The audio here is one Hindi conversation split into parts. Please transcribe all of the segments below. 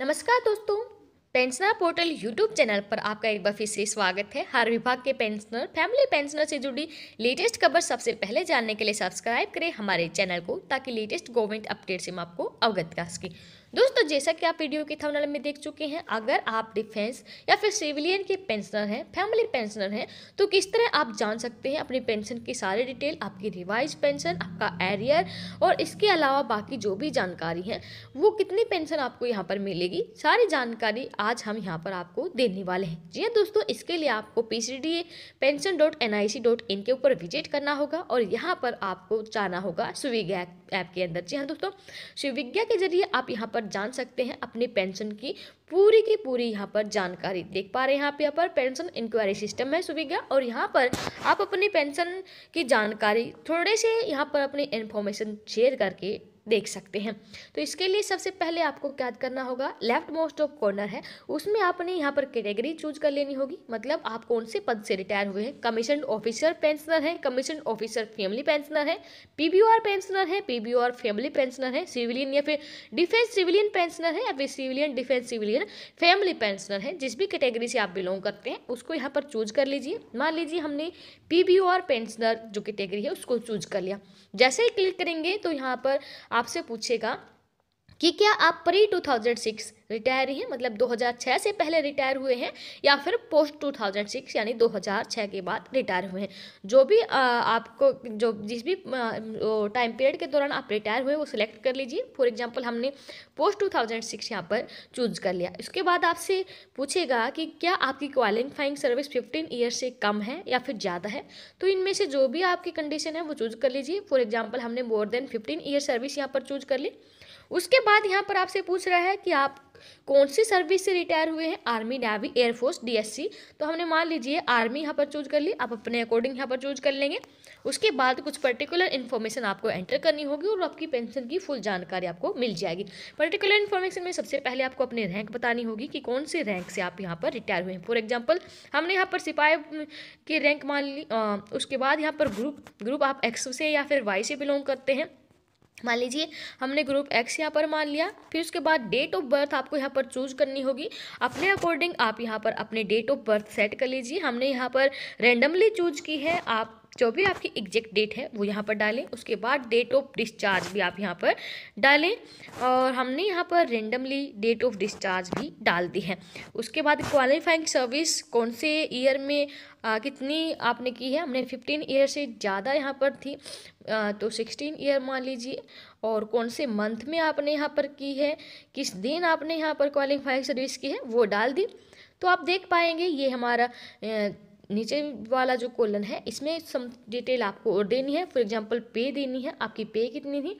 नमस्कार दोस्तों पेंशनर पोर्टल यूट्यूब चैनल पर आपका एक बार फिर से स्वागत है हर विभाग के पेंशनर फैमिली पेंशनर से जुड़ी लेटेस्ट खबर सबसे पहले जानने के लिए सब्सक्राइब करें हमारे चैनल को ताकि लेटेस्ट गवर्नमेंट अपडेट से हम आपको अवगत कर सकें दोस्तों जैसा कि आप वीडियो के थंबनेल में देख चुके हैं अगर आप डिफेंस या फिर सिविलियन के पेंशनर हैं फैमिली पेंशनर हैं तो किस तरह आप जान सकते हैं अपनी पेंशन की सारी डिटेल आपकी रिवाइज पेंशन आपका एरियर और इसके अलावा बाकी जो भी जानकारी है वो कितनी पेंशन आपको यहाँ पर मिलेगी सारी जानकारी आज हम यहाँ पर आपको देने वाले हैं जी हाँ दोस्तों इसके लिए आपको P pension dot N I C dot in के ऊपर विजिट करना होगा और यहाँ पर आपको जाना होगा स्विगैक ऐप के अंदर जी हाँ दोस्तों शिविज्ञा के जरिए आप यहाँ पर जान सकते हैं अपनी पेंशन की पूरी की पूरी यहाँ पर जानकारी देख पा रहे हैं आप यहाँ पर पेंशन इंक्वायरी सिस्टम है सुविज्ञा और यहाँ पर आप अपनी पेंशन की जानकारी थोड़े से यहाँ पर अपनी इन्फॉर्मेशन शेयर करके देख सकते हैं तो इसके लिए सबसे पहले आपको क्या करना होगा लेफ्ट मोस्ट ऑफ कॉर्नर है उसमें आपने यहाँ पर कैटेगरी चूज कर लेनी होगी मतलब आप कौन से पद से रिटायर हुए हैं कमीशन ऑफिसर पेंशनर है कमीशन ऑफिसर फैमिली पेंशनर है पीबीओआर पेंशनर है पीबीओआर फैमिली पेंशनर है सिविलियन या फिर डिफेंस सिविलियन पेंशनर है या फिर civilian defence civilian family pensioner है जिस भी कैटेगरी से आप बिलोंग करते हैं उसको यहाँ पर चूज कर लीजिए मान लीजिए हमने पीबीओआर पेंशनर जो कैटेगरी है उसको चूज कर लिया जैसे ही क्लिक करेंगे तो यहाँ पर आपसे पूछेगा कि क्या आप प्री 2006 रिटायर हैं मतलब 2006 से पहले रिटायर हुए हैं या फिर पोस्ट 2006 यानी 2006 के बाद रिटायर हुए हैं जो भी आ, आपको जो जिस भी टाइम पीरियड के दौरान आप रिटायर हुए वो सिलेक्ट कर लीजिए फॉर एग्जांपल हमने पोस्ट 2006 थाउजेंड सिक्स यहाँ पर चूज कर लिया इसके बाद आपसे पूछेगा कि क्या आपकी क्वालिफाइंग सर्विस फिफ्टीन ईयर से कम है या फिर ज़्यादा है तो इनमें से जो भी आपकी कंडीशन है वो चूज कर लीजिए फॉर एग्जाम्पल हमने more than fifteen year service यहाँ पर चूज कर ली उसके बाद यहाँ पर आपसे पूछ रहा है कि आप कौन सी सर्विस से रिटायर हुए हैं आर्मी नेवी एयरफोर्स डीएससी तो हमने मान लीजिए आर्मी यहाँ पर चूज कर ली आप अपने अकॉर्डिंग यहाँ पर चूज कर लेंगे उसके बाद कुछ पर्टिकुलर इन्फॉर्मेशन आपको एंटर करनी होगी और आपकी पेंशन की फुल जानकारी आपको मिल जाएगी पर्टिकुलर इन्फॉर्मेशन में सबसे पहले आपको अपने रैंक बतानी होगी कि कौन से रैंक से आप यहाँ पर रिटायर हुए हैं फॉर एग्जाम्पल हमने यहाँ पर सिपाही की रैंक मान ली उसके बाद यहाँ पर ग्रुप ग्रुप आप एक्स से या फिर वाई से बिलोंग करते हैं मान लीजिए हमने ग्रुप एक्स यहाँ पर मान लिया फिर उसके बाद डेट ऑफ बर्थ आपको यहाँ पर चूज करनी होगी अपने अकॉर्डिंग आप यहाँ पर अपने डेट ऑफ बर्थ सेट कर लीजिए हमने यहाँ पर रेंडमली चूज की है आप जो भी आपकी एग्जैक्ट डेट है वो यहाँ पर डालें उसके बाद डेट ऑफ डिस्चार्ज भी आप यहाँ पर डालें और हमने यहाँ पर रेंडमली डेट ऑफ डिस्चार्ज भी डाल दी है उसके बाद क्वालिफाइंग सर्विस कौन से ईयर में आ, कितनी आपने की है हमने फिफ्टीन ईयर से ज़्यादा यहाँ पर थी आ, तो सिक्सटीन ईयर मान लीजिए और कौन से मंथ में आपने यहाँ पर की है किस दिन आपने यहाँ पर क्वालिफाइंग सर्विस की है वो डाल दी तो आप देख पाएंगे ये हमारा नीचे वाला जो कॉलन है इसमें सम डिटेल आपको और देनी है फॉर एग्जांपल पे देनी है आपकी पे कितनी थी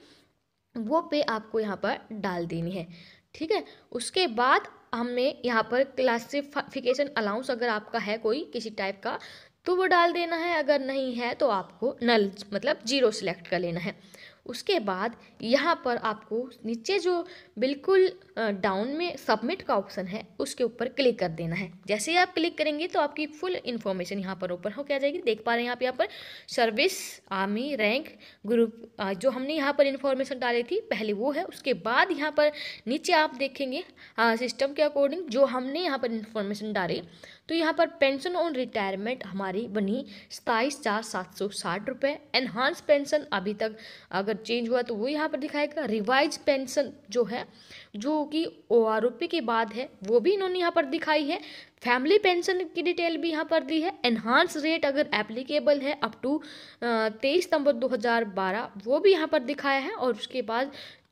वो पे आपको यहाँ पर डाल देनी है ठीक है उसके बाद हमें यहाँ पर क्लासिफिकेशन अलाउंस अगर आपका है कोई किसी टाइप का तो वो डाल देना है अगर नहीं है तो आपको नल मतलब जीरो सिलेक्ट कर लेना है उसके बाद यहाँ पर आपको नीचे जो बिल्कुल डाउन में सबमिट का ऑप्शन है उसके ऊपर क्लिक कर देना है जैसे ही आप क्लिक करेंगे तो आपकी फुल इन्फॉर्मेशन यहाँ पर ओपन हो क्या जाएगी देख पा रहे हैं यहाँ यहाँ पर सर्विस आर्मी रैंक ग्रुप जो हमने यहाँ पर इन्फॉर्मेशन डाली थी पहले वो है उसके बाद यहाँ पर नीचे आप देखेंगे सिस्टम के अकॉर्डिंग जो हमने यहाँ पर इन्फॉर्मेशन डाली तो यहाँ पर पेंशन ऑन रिटायरमेंट हमारी बनी सताईस चार सात सौ साठ रुपये एनहांस पेंशन अभी तक अगर चेंज हुआ तो वो यहाँ पर दिखाएगा रिवाइज पेंशन जो है जो कि ओ के बाद है वो भी इन्होंने यहाँ पर दिखाई है फैमिली पेंशन की डिटेल भी यहाँ पर दी है एनहांस रेट अगर एप्लीकेबल है अप टू तेईस सितंबर 2012 वो भी यहाँ पर दिखाया है और उसके बाद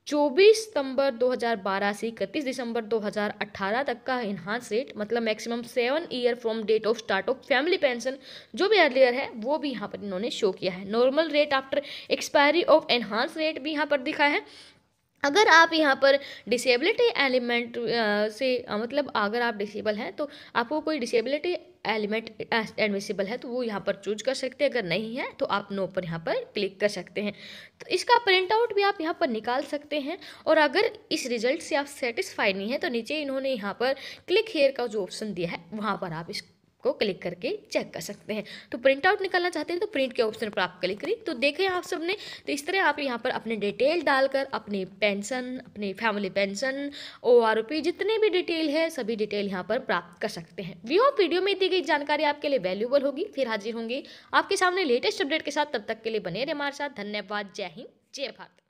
24 सितंबर 2012 से 31 दिसंबर 2018 तक का इन्हांस रेट मतलब maximum seven year from date of start of family pension जो भी अर्लियर है वो भी यहाँ पर इन्होंने शो किया है normal rate after expiry of enhance rate भी यहाँ पर दिखा है अगर आप यहाँ पर डिसेबिलिटी एलिमेंट से आ, मतलब अगर आप डिसेबल हैं तो आपको कोई डिसेबिलिटी एलिमेंट एडमिसिबल है तो वो यहाँ पर चूज कर सकते हैं अगर नहीं है तो आप नो पर यहाँ पर क्लिक कर सकते हैं तो इसका प्रिंट आउट भी आप यहाँ पर निकाल सकते हैं और अगर इस रिजल्ट से आप सेटिस्फाई नहीं है तो नीचे इन्होंने यहाँ पर क्लिक हेयर का जो ऑप्शन दिया है वहाँ पर आप इस को क्लिक करके चेक कर सकते हैं तो प्रिंट आउट निकालना चाहते हैं तो प्रिंट के ऑप्शन पर आप क्लिक करिए तो देखें आप सबने तो इस तरह आप यहाँ पर अपने डिटेल डालकर अपने पेंशन अपने family pension O R P जितने भी डिटेल है सभी डिटेल यहाँ पर प्राप्त कर सकते हैं वी होप वीडियो में दी गई जानकारी आपके लिए वैल्यूबल होगी फिर हाजिर होंगी आपके सामने लेटेस्ट अपडेट के साथ तब तक के लिए बने रहे हमारे साथ धन्यवाद जय हिंद जय भारत